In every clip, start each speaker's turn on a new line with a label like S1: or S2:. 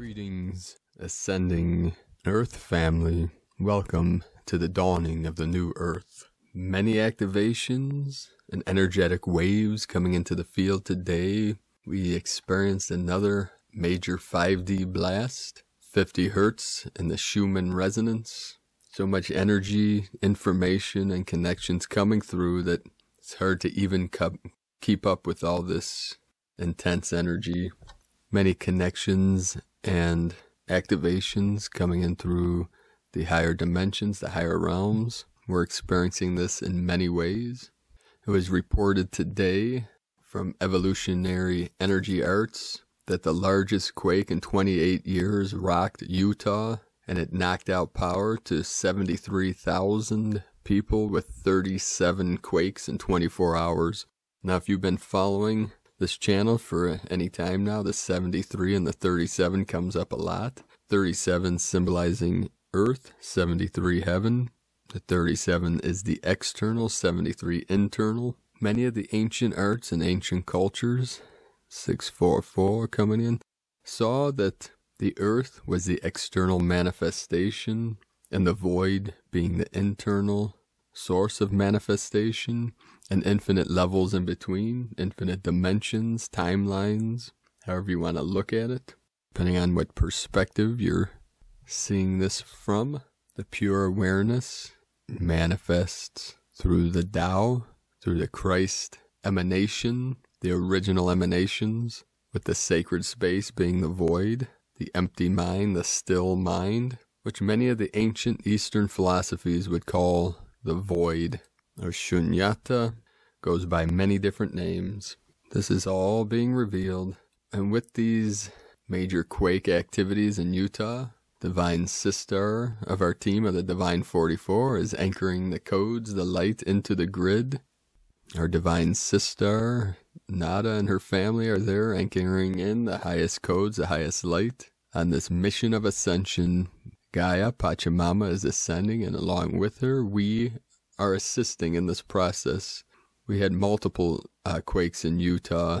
S1: Greetings, ascending Earth family. Welcome to the dawning of the new Earth. Many activations and energetic waves coming into the field today. We experienced another major 5D blast, 50 hertz in the Schumann resonance. So much energy, information, and connections coming through that it's hard to even keep up with all this intense energy many connections and activations coming in through the higher dimensions, the higher realms. We're experiencing this in many ways. It was reported today from Evolutionary Energy Arts that the largest quake in 28 years rocked Utah and it knocked out power to 73,000 people with 37 quakes in 24 hours. Now, if you've been following this channel for any time now. The 73 and the 37 comes up a lot. 37 symbolizing earth, 73 heaven. The 37 is the external, 73 internal. Many of the ancient arts and ancient cultures, 644 coming in, saw that the earth was the external manifestation and the void being the internal source of manifestation, and infinite levels in between, infinite dimensions, timelines, however you want to look at it, depending on what perspective you're seeing this from. The pure awareness manifests through the Tao, through the Christ emanation, the original emanations, with the sacred space being the void, the empty mind, the still mind, which many of the ancient Eastern philosophies would call the void, or shunyata, goes by many different names. This is all being revealed, and with these major quake activities in Utah, Divine Sister of our team of the Divine 44 is anchoring the codes, the light into the grid. Our Divine Sister, Nada, and her family are there anchoring in the highest codes, the highest light on this mission of ascension Gaia Pachamama is ascending, and along with her, we are assisting in this process. We had multiple uh, quakes in Utah.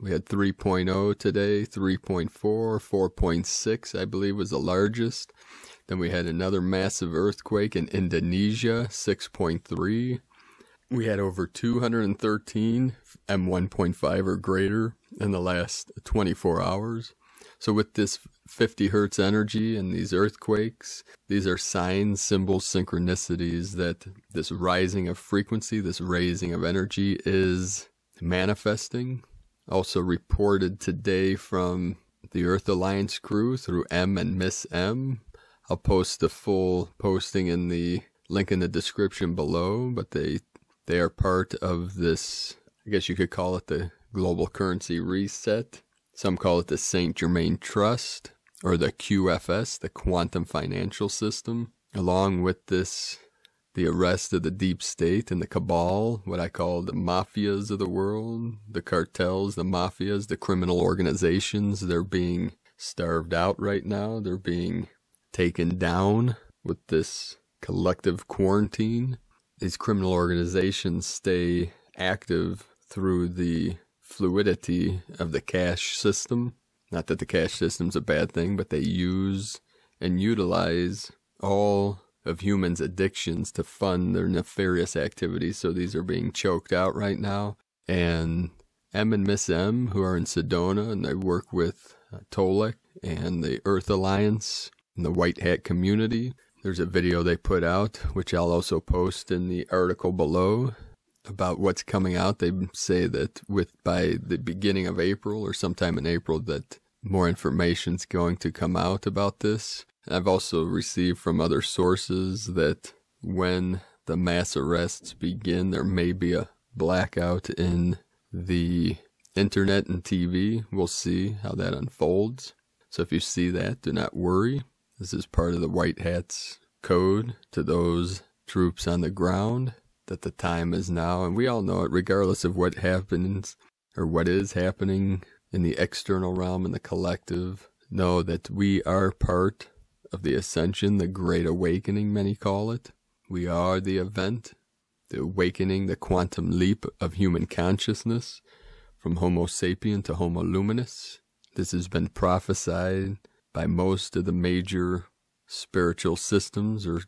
S1: We had 3.0 today, 3.4, 4.6, I believe, was the largest. Then we had another massive earthquake in Indonesia, 6.3. We had over 213 M1.5 or greater in the last 24 hours. So with this 50 hertz energy and these earthquakes. These are signs, symbols, synchronicities that this rising of frequency, this raising of energy is manifesting. Also reported today from the Earth Alliance crew through M and Miss M. I'll post the full posting in the link in the description below, but they they are part of this, I guess you could call it the global currency reset. Some call it the St. Germain Trust or the QFS, the quantum financial system. Along with this, the arrest of the deep state and the cabal, what I call the mafias of the world, the cartels, the mafias, the criminal organizations, they're being starved out right now. They're being taken down with this collective quarantine. These criminal organizations stay active through the fluidity of the cash system not that the cash system's a bad thing, but they use and utilize all of humans' addictions to fund their nefarious activities. So these are being choked out right now. And M and Miss M, who are in Sedona, and they work with uh, Tolek and the Earth Alliance and the White Hat community. There's a video they put out, which I'll also post in the article below about what's coming out. They say that with by the beginning of April or sometime in April that more information's going to come out about this. I've also received from other sources that when the mass arrests begin, there may be a blackout in the internet and TV. We'll see how that unfolds. So if you see that, do not worry. This is part of the White Hat's code to those troops on the ground that the time is now. And we all know it, regardless of what happens or what is happening in the external realm and the collective know that we are part of the ascension, the great awakening, many call it. We are the event, the awakening, the quantum leap of human consciousness from Homo sapien to Homo luminous. This has been prophesied by most of the major spiritual systems or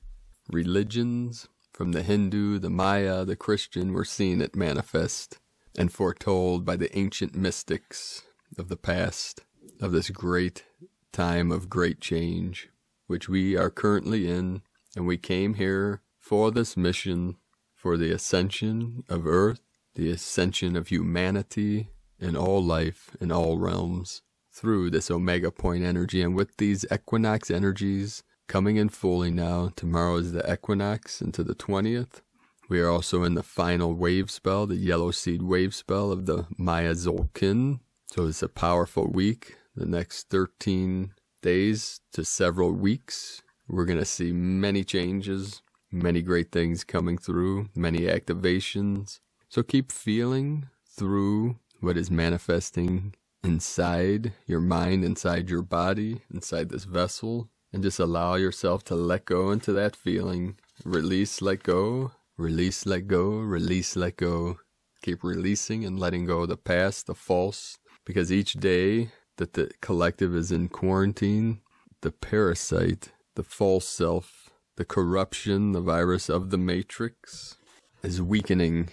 S1: religions, from the Hindu, the Maya, the Christian, we're seeing it manifest and foretold by the ancient mystics of the past, of this great time of great change, which we are currently in, and we came here for this mission, for the ascension of earth, the ascension of humanity in all life, in all realms, through this omega point energy, and with these equinox energies coming in fully now, tomorrow is the equinox into the 20th, we are also in the final wave spell, the yellow seed wave spell of the Maya Zolkin, so it's a powerful week. The next 13 days to several weeks, we're going to see many changes, many great things coming through, many activations. So keep feeling through what is manifesting inside your mind, inside your body, inside this vessel, and just allow yourself to let go into that feeling. Release, let go, release, let go, release, let go. Keep releasing and letting go of the past, the false, because each day that the collective is in quarantine, the parasite, the false self, the corruption, the virus of the matrix is weakening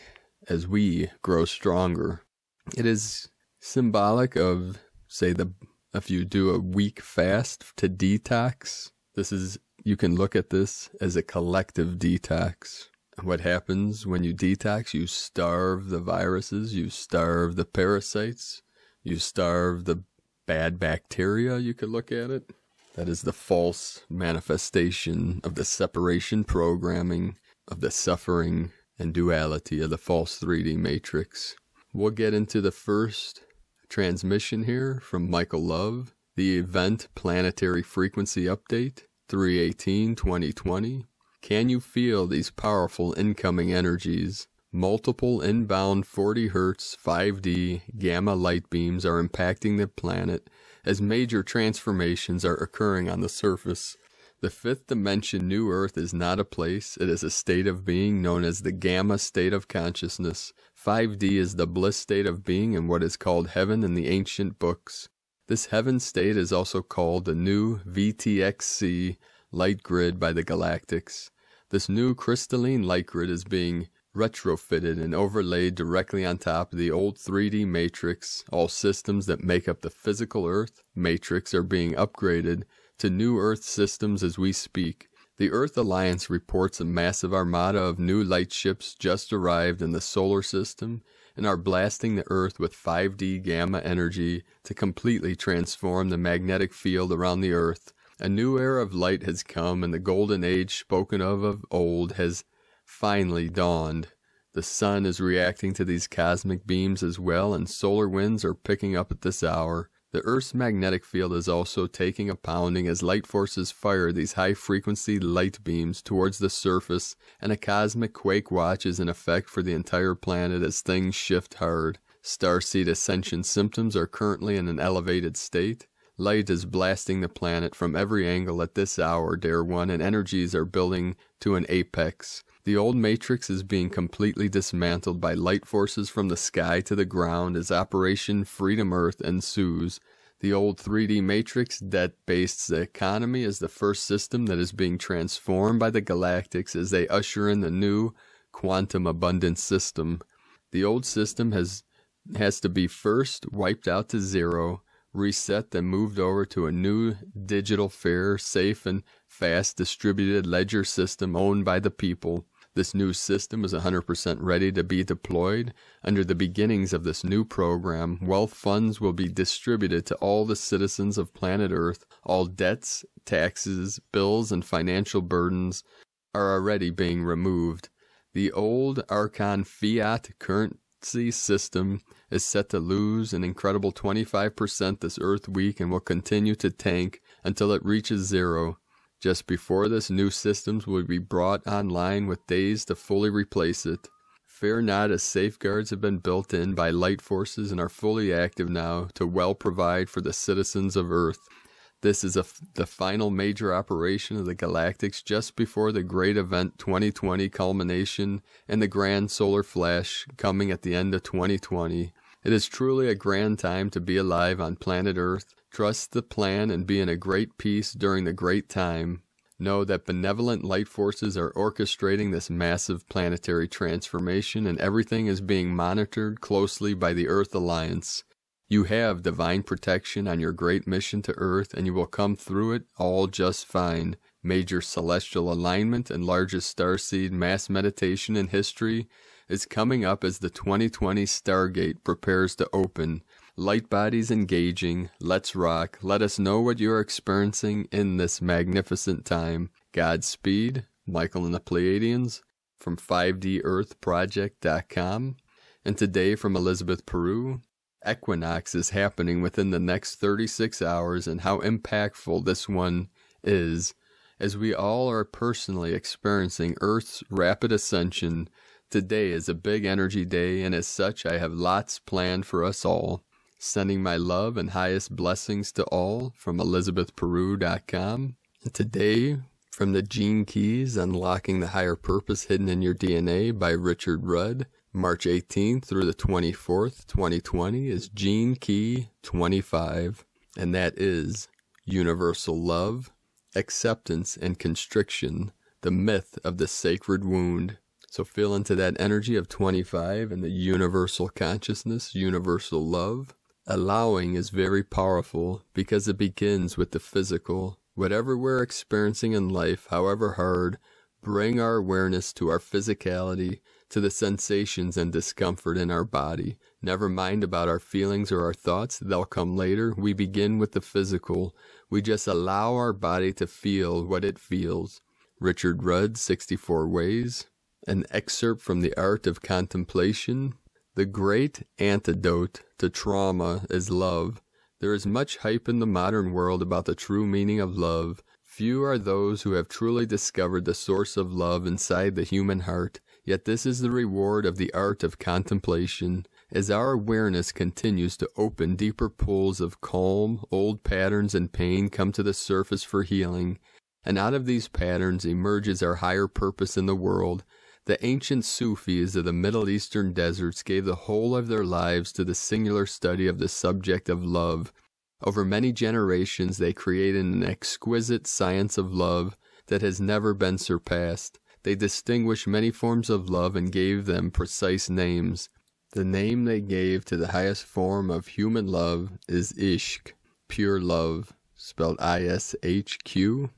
S1: as we grow stronger. It is symbolic of, say, the if you do a week fast to detox, this is you can look at this as a collective detox. What happens when you detox? You starve the viruses, you starve the parasites, you starve the bad bacteria, you could look at it. That is the false manifestation of the separation programming of the suffering and duality of the false 3D matrix. We'll get into the first transmission here from Michael Love, the event planetary frequency update 318 2020. Can you feel these powerful incoming energies Multiple inbound 40 Hz 5D gamma light beams are impacting the planet as major transformations are occurring on the surface. The fifth dimension New Earth is not a place, it is a state of being known as the gamma state of consciousness. 5D is the bliss state of being in what is called heaven in the ancient books. This heaven state is also called the new VTXC light grid by the galactics. This new crystalline light grid is being retrofitted and overlaid directly on top of the old 3D matrix. All systems that make up the physical Earth matrix are being upgraded to new Earth systems as we speak. The Earth Alliance reports a massive armada of new lightships just arrived in the solar system and are blasting the Earth with 5D gamma energy to completely transform the magnetic field around the Earth. A new era of light has come, and the golden age spoken of of old has finally dawned. The sun is reacting to these cosmic beams as well, and solar winds are picking up at this hour. The Earth's magnetic field is also taking a pounding as light forces fire these high frequency light beams towards the surface, and a cosmic quake watch is in effect for the entire planet as things shift hard. Starseed ascension symptoms are currently in an elevated state. Light is blasting the planet from every angle at this hour, dear one, and energies are building to an apex. The old matrix is being completely dismantled by light forces from the sky to the ground as Operation Freedom Earth ensues. The old 3D matrix debt based economy is the first system that is being transformed by the galactics as they usher in the new quantum abundance system. The old system has has to be first wiped out to zero, reset, then moved over to a new digital fair, safe and fast distributed ledger system owned by the people. This new system is 100% ready to be deployed. Under the beginnings of this new program, wealth funds will be distributed to all the citizens of planet Earth. All debts, taxes, bills, and financial burdens are already being removed. The old Archon fiat currency system is set to lose an incredible 25% this Earth week and will continue to tank until it reaches zero. Just before this, new systems would be brought online with days to fully replace it. Fear not, as safeguards have been built in by light forces and are fully active now to well provide for the citizens of Earth. This is the final major operation of the Galactics just before the great event 2020 culmination and the grand solar flash coming at the end of 2020. It is truly a grand time to be alive on planet Earth, Trust the plan and be in a great peace during the great time. Know that benevolent light forces are orchestrating this massive planetary transformation and everything is being monitored closely by the Earth Alliance. You have divine protection on your great mission to Earth and you will come through it all just fine. Major celestial alignment and largest starseed mass meditation in history is coming up as the 2020 Stargate prepares to open. Light bodies engaging, let's rock, let us know what you're experiencing in this magnificent time. Godspeed, Michael and the Pleiadians, from 5DEarthProject.com. And today from Elizabeth Peru, equinox is happening within the next 36 hours and how impactful this one is as we all are personally experiencing Earth's rapid ascension. Today is a big energy day, and as such, I have lots planned for us all. Sending my love and highest blessings to all from ElizabethPeru.com. And today, from the Gene Keys, Unlocking the Higher Purpose Hidden in Your DNA by Richard Rudd, March 18th through the 24th, 2020 is Gene Key 25, and that is Universal Love, Acceptance and Constriction, the Myth of the Sacred Wound. So feel into that energy of 25 and the universal consciousness, universal love, Allowing is very powerful because it begins with the physical. Whatever we're experiencing in life, however hard, bring our awareness to our physicality, to the sensations and discomfort in our body. Never mind about our feelings or our thoughts, they'll come later. We begin with the physical. We just allow our body to feel what it feels. Richard Rudd, 64 Ways. An excerpt from The Art of Contemplation the great antidote to trauma is love. There is much hype in the modern world about the true meaning of love. Few are those who have truly discovered the source of love inside the human heart, yet this is the reward of the art of contemplation. As our awareness continues to open, deeper pools of calm, old patterns and pain come to the surface for healing, and out of these patterns emerges our higher purpose in the world, the ancient Sufis of the Middle Eastern deserts gave the whole of their lives to the singular study of the subject of love. Over many generations they created an exquisite science of love that has never been surpassed. They distinguished many forms of love and gave them precise names. The name they gave to the highest form of human love is Ishq, pure love, spelled I-S-H-Q,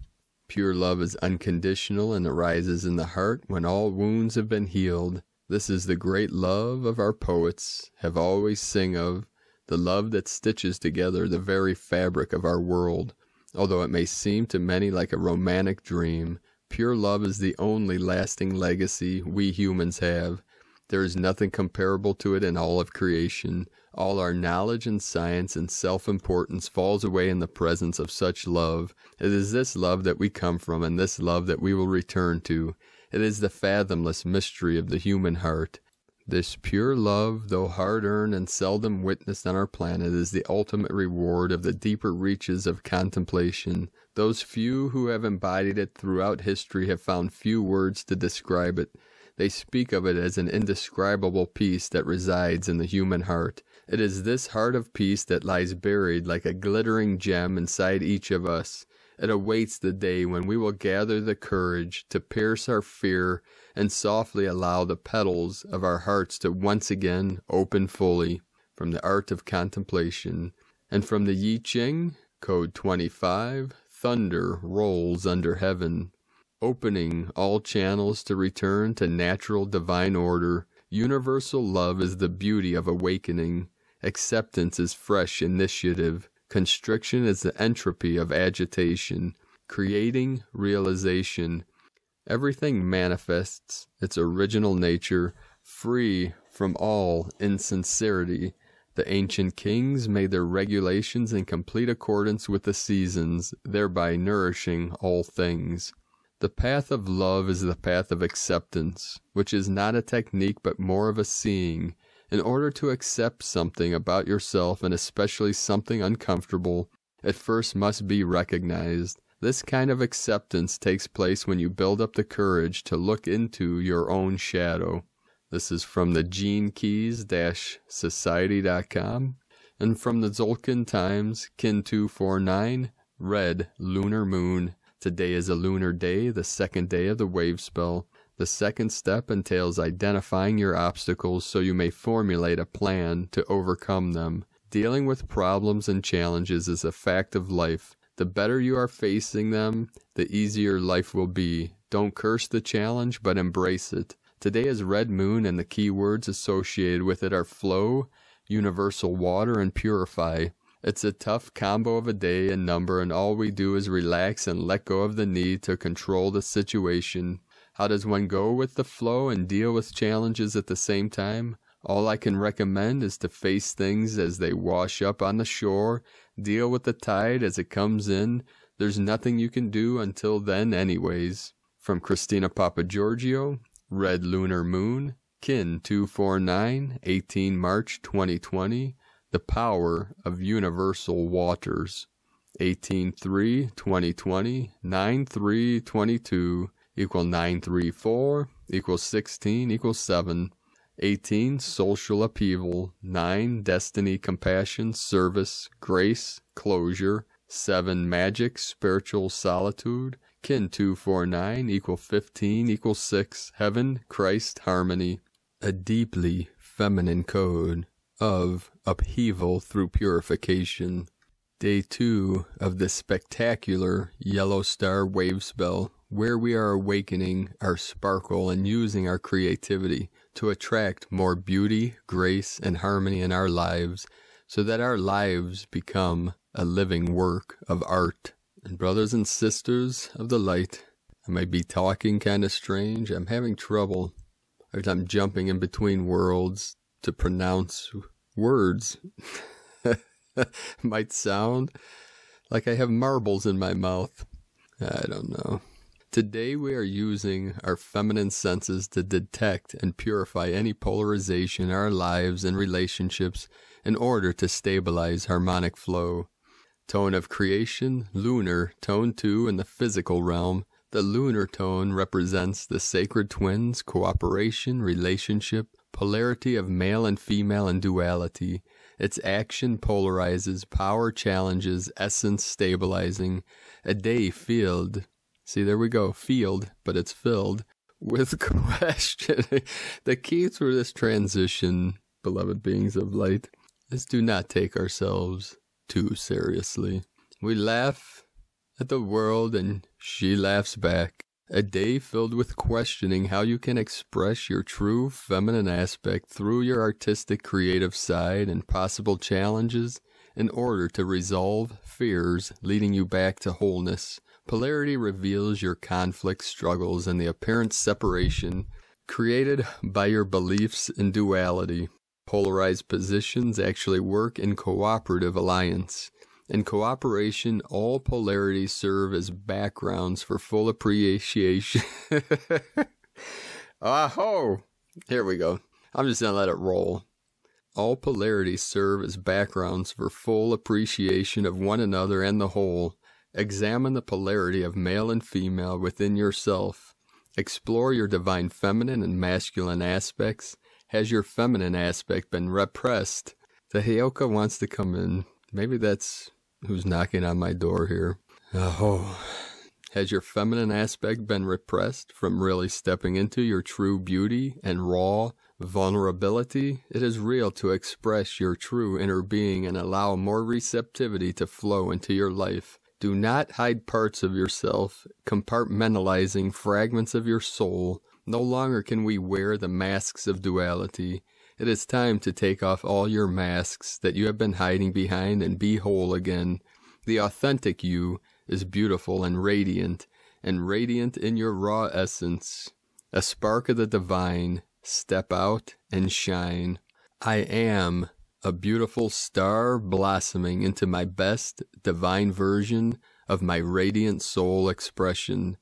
S1: Pure love is unconditional and arises in the heart when all wounds have been healed. This is the great love of our poets have always sing of, the love that stitches together the very fabric of our world. Although it may seem to many like a romantic dream, pure love is the only lasting legacy we humans have. There is nothing comparable to it in all of creation. All our knowledge and science and self importance falls away in the presence of such love. It is this love that we come from and this love that we will return to. It is the fathomless mystery of the human heart. This pure love, though hard earned and seldom witnessed on our planet, is the ultimate reward of the deeper reaches of contemplation. Those few who have embodied it throughout history have found few words to describe it. They speak of it as an indescribable peace that resides in the human heart. It is this heart of peace that lies buried like a glittering gem inside each of us. It awaits the day when we will gather the courage to pierce our fear and softly allow the petals of our hearts to once again open fully from the art of contemplation. And from the Yi Ching, Code 25, thunder rolls under heaven, opening all channels to return to natural divine order. Universal love is the beauty of awakening Acceptance is fresh initiative. Constriction is the entropy of agitation, creating realization. Everything manifests its original nature, free from all insincerity. The ancient kings made their regulations in complete accordance with the seasons, thereby nourishing all things. The path of love is the path of acceptance, which is not a technique but more of a seeing, in order to accept something about yourself and especially something uncomfortable, it first must be recognized. This kind of acceptance takes place when you build up the courage to look into your own shadow. This is from the genekeys-society.com and from the Zolkin Times, Kin 249, Red Lunar Moon. Today is a lunar day, the second day of the wave spell. The second step entails identifying your obstacles so you may formulate a plan to overcome them. Dealing with problems and challenges is a fact of life. The better you are facing them, the easier life will be. Don't curse the challenge, but embrace it. Today is Red Moon, and the key words associated with it are flow, universal water, and purify. It's a tough combo of a day and number, and all we do is relax and let go of the need to control the situation. How does one go with the flow and deal with challenges at the same time? All I can recommend is to face things as they wash up on the shore, deal with the tide as it comes in. There's nothing you can do until then, anyways. From Christina Papagiorgio, Red Lunar Moon, Kin 249, 18 March 2020, The Power of Universal Waters, 18 3 2020, 9 3 22 equal 934, equals 16, equals 7. 18. Social upheaval. 9. Destiny, compassion, service, grace, closure. 7. Magic, spiritual solitude. Kin 249, equal 15, equal 6. Heaven, Christ, harmony. A deeply feminine code of upheaval through purification. Day 2 of the spectacular Yellow Star Wave Spell where we are awakening our sparkle and using our creativity to attract more beauty, grace, and harmony in our lives so that our lives become a living work of art. And brothers and sisters of the light, I might be talking kind of strange. I'm having trouble. Every time jumping in between worlds to pronounce words. might sound like I have marbles in my mouth. I don't know. Today we are using our feminine senses to detect and purify any polarization in our lives and relationships in order to stabilize harmonic flow. Tone of creation, lunar, tone 2 in the physical realm. The lunar tone represents the sacred twins, cooperation, relationship, polarity of male and female and duality. Its action polarizes, power challenges, essence stabilizing. A day field See, there we go. Field, but it's filled with questioning. the key to this transition, beloved beings of light, is do not take ourselves too seriously. We laugh at the world and she laughs back. A day filled with questioning how you can express your true feminine aspect through your artistic creative side and possible challenges in order to resolve fears leading you back to wholeness Polarity reveals your conflict struggles and the apparent separation created by your beliefs in duality. Polarized positions actually work in cooperative alliance. In cooperation, all polarities serve as backgrounds for full appreciation. Aho! Here we go. I'm just gonna let it roll. All polarities serve as backgrounds for full appreciation of one another and the whole. Examine the polarity of male and female within yourself. Explore your divine feminine and masculine aspects. Has your feminine aspect been repressed? The Hayoka wants to come in. Maybe that's who's knocking on my door here. Oh. Has your feminine aspect been repressed from really stepping into your true beauty and raw vulnerability? It is real to express your true inner being and allow more receptivity to flow into your life. Do not hide parts of yourself, compartmentalizing fragments of your soul. No longer can we wear the masks of duality. It is time to take off all your masks that you have been hiding behind and be whole again. The authentic you is beautiful and radiant, and radiant in your raw essence. A spark of the divine, step out and shine. I am a beautiful star blossoming into my best divine version of my radiant soul expression.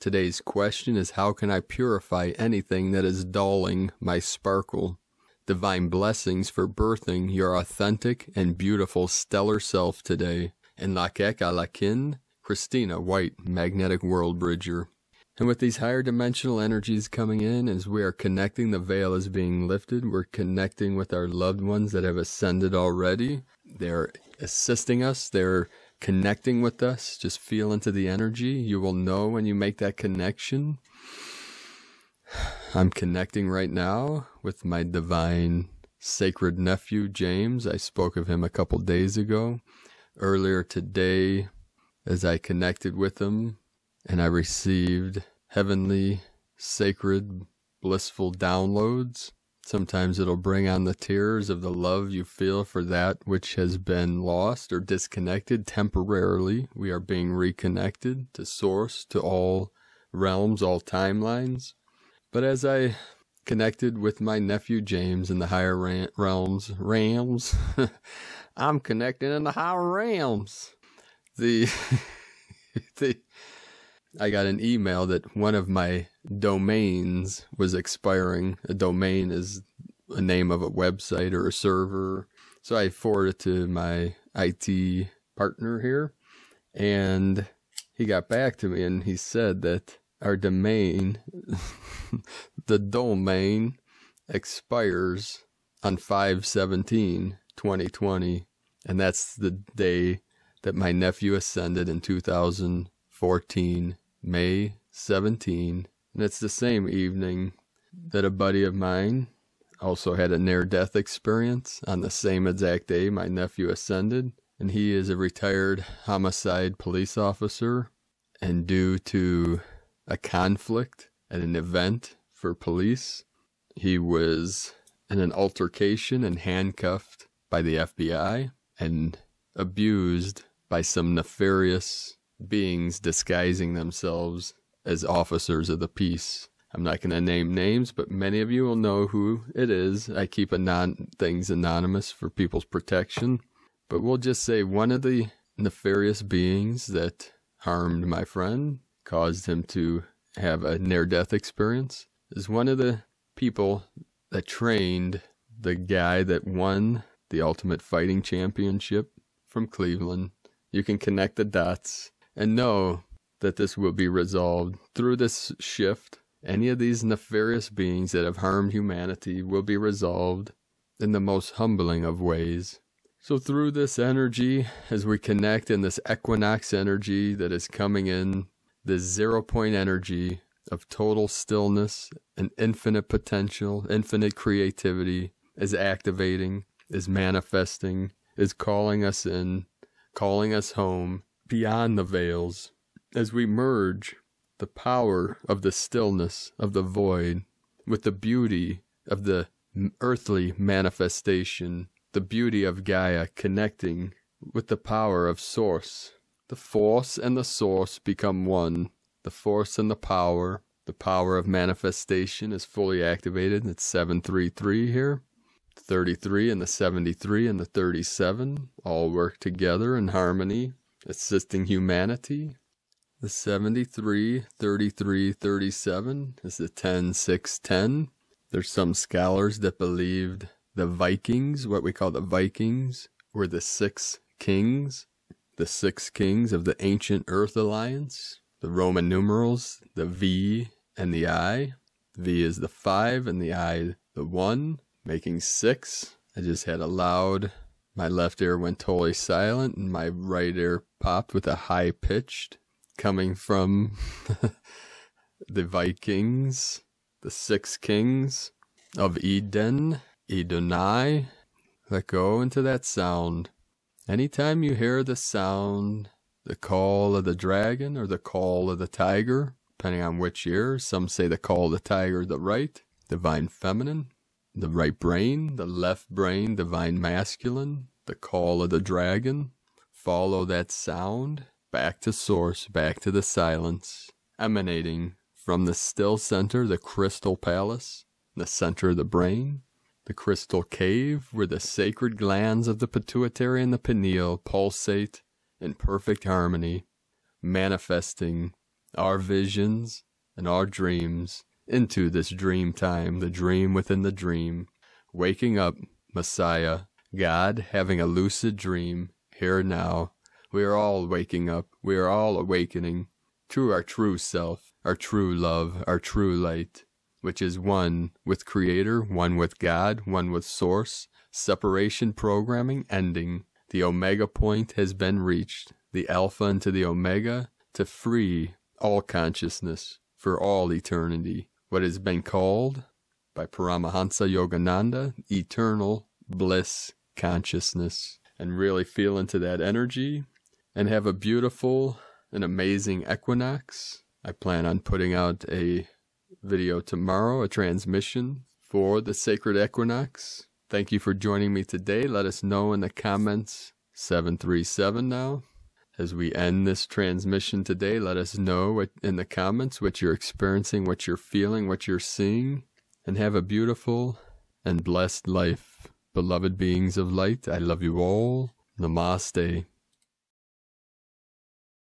S1: Today's question is how can I purify anything that is dulling my sparkle? Divine blessings for birthing your authentic and beautiful stellar self today. In Lakek Alakin, Christina White, Magnetic World Bridger. And with these higher dimensional energies coming in, as we are connecting, the veil is being lifted. We're connecting with our loved ones that have ascended already. They're assisting us. They're connecting with us. Just feel into the energy. You will know when you make that connection. I'm connecting right now with my divine sacred nephew, James. I spoke of him a couple days ago. Earlier today, as I connected with him, and I received heavenly, sacred, blissful downloads. Sometimes it'll bring on the tears of the love you feel for that which has been lost or disconnected temporarily. We are being reconnected to source, to all realms, all timelines. But as I connected with my nephew James in the higher realms, rams, I'm connecting in the higher realms. The, the, I got an email that one of my domains was expiring. A domain is a name of a website or a server. So I forwarded it to my IT partner here, and he got back to me and he said that our domain, the domain, expires on 5 17 2020, and that's the day that my nephew ascended in 2014. May 17, and it's the same evening that a buddy of mine also had a near death experience on the same exact day my nephew ascended, and he is a retired homicide police officer. And due to a conflict at an event for police, he was in an altercation and handcuffed by the FBI and abused by some nefarious beings disguising themselves as officers of the peace. I'm not going to name names, but many of you will know who it is. I keep anon- things anonymous for people's protection. But we'll just say one of the nefarious beings that harmed my friend, caused him to have a near death experience, is one of the people that trained the guy that won the Ultimate Fighting Championship from Cleveland. You can connect the dots and know that this will be resolved through this shift. Any of these nefarious beings that have harmed humanity will be resolved in the most humbling of ways. So through this energy, as we connect in this equinox energy that is coming in, this zero point energy of total stillness and infinite potential, infinite creativity is activating, is manifesting, is calling us in, calling us home, beyond the veils. As we merge the power of the stillness of the void with the beauty of the earthly manifestation, the beauty of Gaia connecting with the power of Source. The Force and the Source become one. The Force and the power, the power of manifestation is fully activated. It's 733 here. 33 and the 73 and the 37 all work together in harmony assisting humanity. The 73, 33, 37 is the 10, 6, 10. There's some scholars that believed the Vikings, what we call the Vikings, were the six kings, the six kings of the ancient Earth Alliance, the Roman numerals, the V and the I. V is the five and the I the one, making six. I just had a loud my left ear went totally silent, and my right ear popped with a high pitched coming from the Vikings, the six kings of Eden, Edonai. Let go into that sound. Anytime you hear the sound, the call of the dragon or the call of the tiger, depending on which ear, some say the call of the tiger, the right, divine feminine, the right brain, the left brain, divine masculine, the call of the dragon. Follow that sound back to source, back to the silence, emanating from the still center, the crystal palace, the center of the brain, the crystal cave where the sacred glands of the pituitary and the pineal pulsate in perfect harmony, manifesting our visions and our dreams into this dream time, the dream within the dream, waking up, Messiah, God having a lucid dream, here now. We are all waking up, we are all awakening to our true self, our true love, our true light, which is one with Creator, one with God, one with Source, separation programming ending. The Omega point has been reached, the Alpha into the Omega, to free all consciousness for all eternity what has been called by Paramahansa Yogananda eternal bliss consciousness and really feel into that energy and have a beautiful and amazing equinox. I plan on putting out a video tomorrow, a transmission for the sacred equinox. Thank you for joining me today. Let us know in the comments. 737 now. As we end this transmission today, let us know what, in the comments what you're experiencing, what you're feeling, what you're seeing, and have a beautiful and blessed life. Beloved beings of light, I love you all. Namaste.